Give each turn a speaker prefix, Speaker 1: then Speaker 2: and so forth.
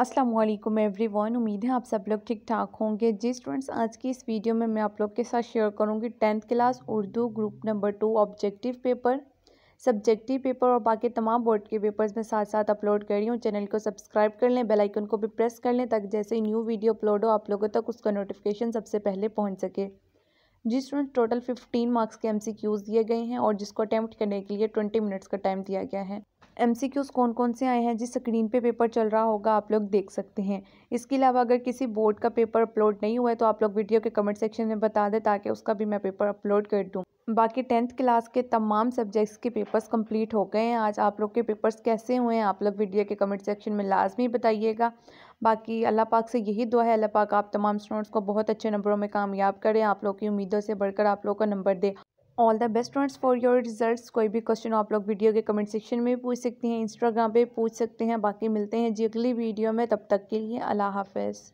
Speaker 1: Aslam everyone उम्मीद है आप सब लोग ठीक ठाक होंगे जी स्टूडेंट्स आज की इस वीडियो में मैं आप लोग के साथ शेयर करूंगी tenth class Urdu group number two objective paper subjective paper और बाकी तमाम बोर्ड के पेपर्स में साथ साथ अपलोड कर रही हूँ चैनल को सब्सक्राइब कर लें बेल आइकन को भी प्रेस कर लें ताकि जैसे ही न्यू वीडियो अपलोड हो आप लोगों तक उसका नोटिफिकेशन सबसे पहले पहुँच सके जी स्टूडेंट्स टोटल फिफ्टीन मार्क्स के एम दिए गए हैं और जिसको अटैम्प्ट करने के लिए ट्वेंटी मिनट्स का टाइम दिया गया है एम कौन कौन से आए हैं जिस स्क्रीन पे पेपर चल रहा होगा आप लोग देख सकते हैं इसके अलावा अगर किसी बोर्ड का पेपर अपलोड नहीं हुआ है तो आप लोग वीडियो के कमेंट सेक्शन में बता दें ताकि उसका भी मैं पेपर अपलोड कर दूँ बाकी टेंथ क्लास के तमाम सब्जेक्ट्स के पेपर्स कंप्लीट हो गए हैं आज आप लोग के पेपर्स कैसे हुए हैं आप लोग वीडियो के कमेंट सेक्शन में लाजमी बताइएगा बाकी अल्लाह पाक से यही दुआ है अल्लाह पाक आप तमाम स्टूडेंट्स को बहुत अच्छे नंबरों में कामयाब करें आप लोग की उम्मीदों से बढ़कर आप लोग का नंबर दे all the best friends for your results कोई भी क्वेश्चन आप लोग वीडियो के कमेंट सेक्शन में पूछ सकते हैं इंस्टाग्राम पे पूछ सकते हैं बाकी मिलते हैं जी अगली वीडियो में तब तक के लिए अल्लाह हाफिज़